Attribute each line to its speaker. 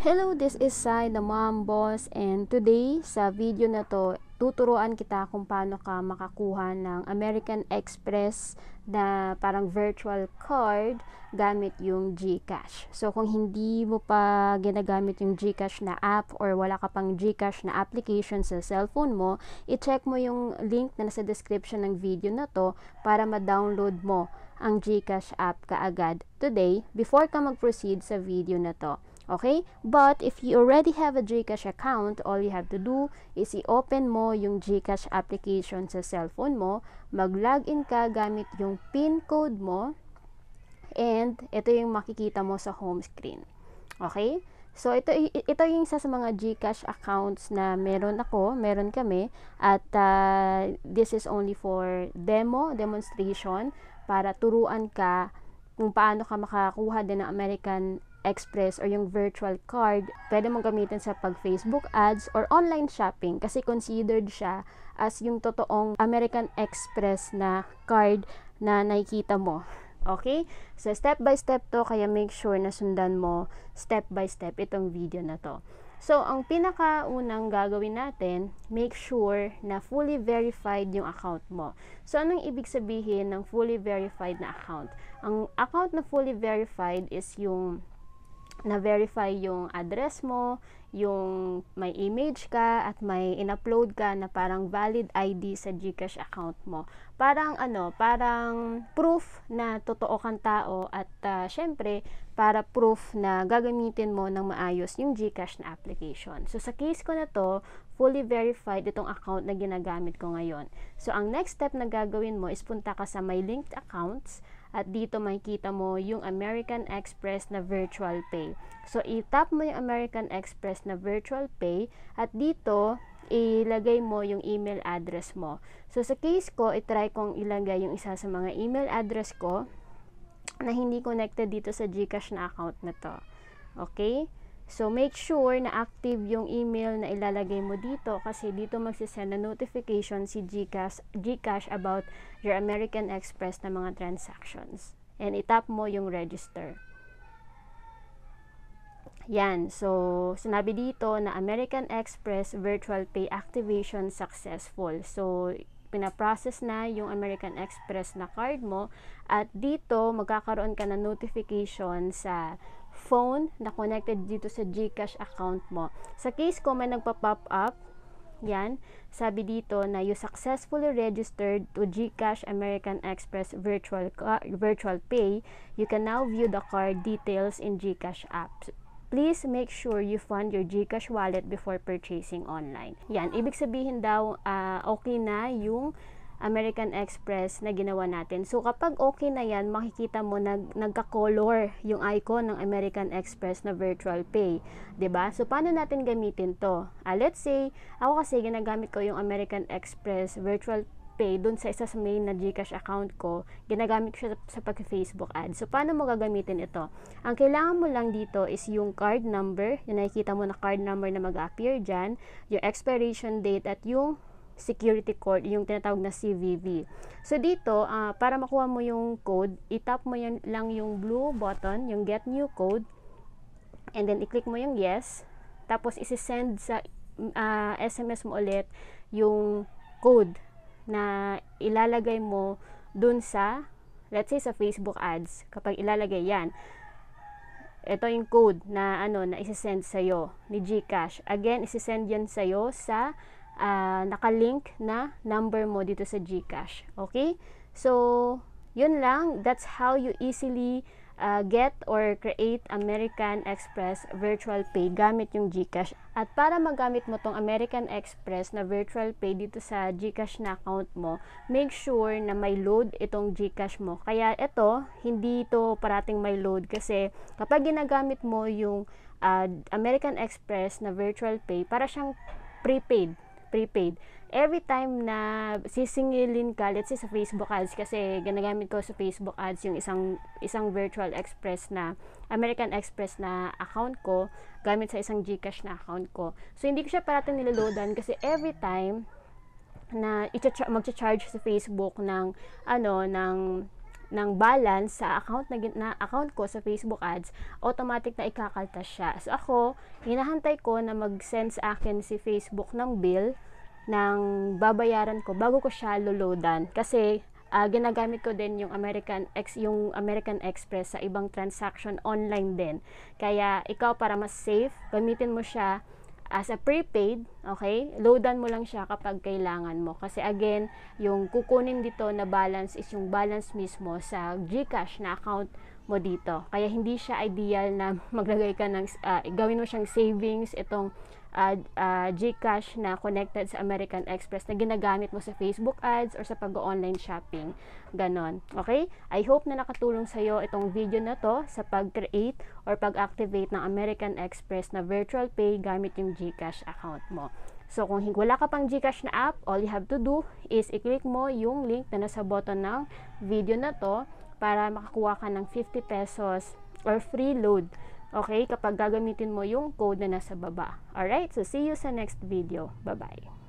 Speaker 1: Hello, this is Sai, the mom boss and today sa video na to tuturuan kita kung paano ka makakuha ng American Express na parang virtual card gamit yung GCash. So kung hindi mo pa ginagamit yung GCash na app or wala ka pang GCash na application sa cellphone mo, i-check mo yung link na nasa description ng video na to para ma-download mo ang GCash app kaagad today before ka mag-proceed sa video na to. Okay? But if you already have a GCash account, all you have to do is i-open mo yung GCash application sa cellphone mo, mag-login ka gamit yung PIN code mo, and ito yung makikita mo sa home screen. Okay? So, ito, ito yung isa sa mga GCash accounts na meron ako, meron kami, at uh, this is only for demo, demonstration, para turuan ka kung paano ka makakuha din ng American Express or yung virtual card, pwede mong gamitin sa pag-Facebook ads or online shopping kasi considered siya as yung totoong American Express na card na nakikita mo. Okay? So, step by step to, kaya make sure na sundan mo step by step itong video na to. So, ang pinakaunang gagawin natin, make sure na fully verified yung account mo. So, anong ibig sabihin ng fully verified na account? Ang account na fully verified is yung na-verify yung address mo, yung may image ka at may in-upload ka na parang valid ID sa GCash account mo. Parang ano, parang proof na totoo kang tao at uh, syempre para proof na gagamitin mo ng maayos yung GCash na application. So sa case ko na to, fully verified itong account na ginagamit ko ngayon. So, ang next step na gagawin mo is punta ka sa my linked accounts at dito makikita mo yung American Express na virtual pay. So, itap mo yung American Express na virtual pay at dito ilagay mo yung email address mo. So, sa case ko, itry kong ilagay yung isa sa mga email address ko na hindi connected dito sa Gcash na account na to. Okay? So, make sure na active yung email na ilalagay mo dito kasi dito magsisend na notification si Gcash, Gcash about your American Express na mga transactions. And itap mo yung register. Yan. So, sinabi dito na American Express Virtual Pay Activation Successful. So, pinaprocess na yung American Express na card mo at dito magkakaroon ka ng notification sa phone na connected dito sa GCash account mo. Sa case ko, may nagpa-pop up. Yan. Sabi dito na you successfully registered to GCash American Express Virtual, Virtual Pay. You can now view the card details in GCash app. Please make sure you fund your GCash wallet before purchasing online. Yan. Ibig sabihin daw, uh, okay na yung American Express na ginawa natin. So kapag okay na yan, makikita mo nag nagka-color yung icon ng American Express na virtual pay, 'di ba? So paano natin gamitin 'to? Ah, let's say ako kasi ginagamit ko yung American Express virtual pay dun sa isa sa main na GCash account ko, ginagamit ko siya sa pag-Facebook ad. So, paano mo gagamitin ito? Ang kailangan mo lang dito is yung card number, yung nakikita mo na card number na mag-appear dyan, Yung expiration date at yung security code, yung tinatawag na CVV. So dito, uh, para makuha mo yung code, itap mo yan, lang yung blue button, yung get new code, and then i-click mo yung yes, tapos isi-send sa uh, ah, SMS mo ulit yung code na ilalagay mo dun sa, let's say sa Facebook ads, kapag ilalagay yan, ito yung code na ano na isi-send sa iyo ni GCash. Again, isi-send yan sa iyo sa uh, nakalink na number mo dito sa GCash. Okay? So, yun lang. That's how you easily uh, get or create American Express Virtual Pay gamit yung GCash. At para magamit mo tong American Express na Virtual Pay dito sa GCash na account mo, make sure na may load itong GCash mo. Kaya ito, hindi ito parating may load kasi kapag ginagamit mo yung uh, American Express na Virtual Pay, para siyang prepaid prepaid. Every time na sisingilin ka, let's say sa Facebook ads, kasi ginagamit ko sa Facebook ads yung isang, isang virtual express na, American Express na account ko, gamit sa isang Gcash na account ko. So, hindi ko siya parating niloloadan kasi every time na magcha-charge sa Facebook ng ano ng ng balance sa account na, na account ko sa Facebook ads, automatic na ikakaltas siya. So ako, hinahantay ko na mag-send sa akin si Facebook ng bill ng babayaran ko bago ko siya loloadan kasi uh, ginagamit ko din yung American Ex yung American Express sa ibang transaction online din. Kaya ikaw para mas safe, gamitin mo siya as a prepaid, okay, loadan mo lang siya kapag kailangan mo. Kasi again, yung kukunin dito na balance is yung balance mismo sa GCash na account mo dito. Kaya hindi siya ideal na maglagay ka ng, uh, gawin mo siyang savings, itong uh, uh, GCash na connected sa American Express na ginagamit mo sa Facebook ads or sa pag-online shopping. Ganon. Okay? I hope na nakatulong sa iyo itong video na to sa pag-create or pag-activate ng American Express na virtual pay gamit yung GCash account mo. So, kung wala ka pang GCash na app, all you have to do is i-click mo yung link na nasa button ng video na to para makakuha ka ng 50 pesos or free load. Okay? Kapag gagamitin mo yung code na nasa baba. Alright? So, see you sa next video. Bye-bye.